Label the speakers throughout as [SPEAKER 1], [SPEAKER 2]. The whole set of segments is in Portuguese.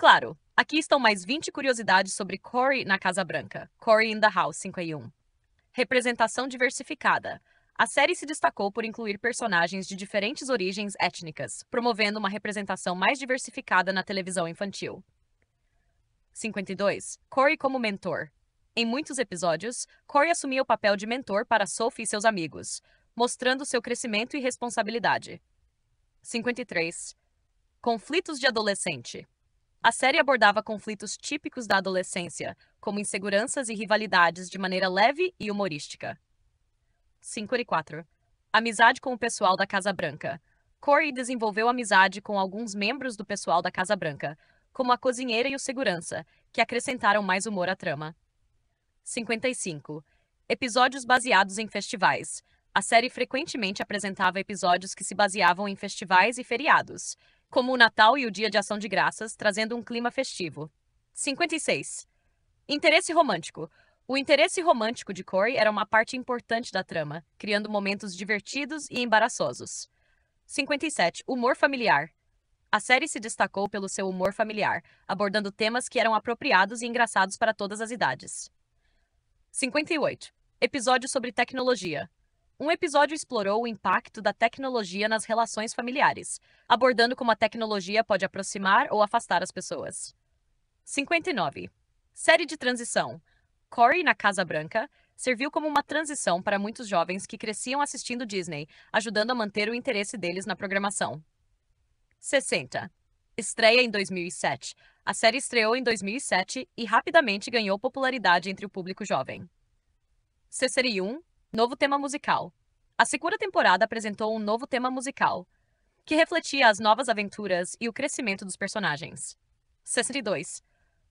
[SPEAKER 1] Claro, aqui estão mais 20 curiosidades sobre Corey na Casa Branca, Corey in the House 51. Representação diversificada. A série se destacou por incluir personagens de diferentes origens étnicas, promovendo uma representação mais diversificada na televisão infantil. 52. Corey como mentor. Em muitos episódios, Corey assumia o papel de mentor para Sophie e seus amigos, mostrando seu crescimento e responsabilidade. 53. Conflitos de adolescente. A série abordava conflitos típicos da adolescência, como inseguranças e rivalidades, de maneira leve e humorística. 5 e 4. Amizade com o pessoal da Casa Branca. Corey desenvolveu amizade com alguns membros do pessoal da Casa Branca, como a cozinheira e o segurança, que acrescentaram mais humor à trama. 55. Episódios baseados em festivais. A série frequentemente apresentava episódios que se baseavam em festivais e feriados, como o Natal e o Dia de Ação de Graças, trazendo um clima festivo. 56. Interesse romântico. O interesse romântico de Corey era uma parte importante da trama, criando momentos divertidos e embaraçosos. 57. Humor familiar. A série se destacou pelo seu humor familiar, abordando temas que eram apropriados e engraçados para todas as idades. 58. Episódio sobre tecnologia um episódio explorou o impacto da tecnologia nas relações familiares, abordando como a tecnologia pode aproximar ou afastar as pessoas. 59. Série de transição. Corey na Casa Branca serviu como uma transição para muitos jovens que cresciam assistindo Disney, ajudando a manter o interesse deles na programação. 60. Estreia em 2007. A série estreou em 2007 e rapidamente ganhou popularidade entre o público jovem. 61. Novo tema musical. A segunda temporada apresentou um novo tema musical, que refletia as novas aventuras e o crescimento dos personagens. 62.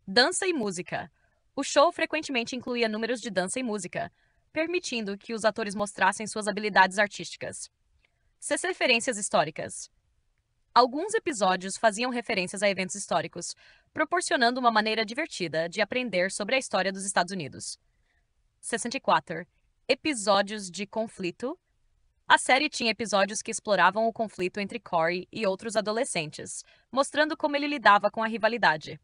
[SPEAKER 1] Dança e música. O show frequentemente incluía números de dança e música, permitindo que os atores mostrassem suas habilidades artísticas. 6. Referências históricas. Alguns episódios faziam referências a eventos históricos, proporcionando uma maneira divertida de aprender sobre a história dos Estados Unidos. 64 episódios de conflito. A série tinha episódios que exploravam o conflito entre Corey e outros adolescentes, mostrando como ele lidava com a rivalidade.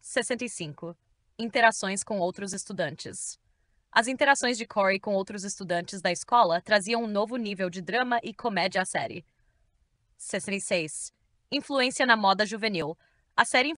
[SPEAKER 1] 65. Interações com outros estudantes. As interações de Corey com outros estudantes da escola traziam um novo nível de drama e comédia à série. 66. Influência na moda juvenil. A série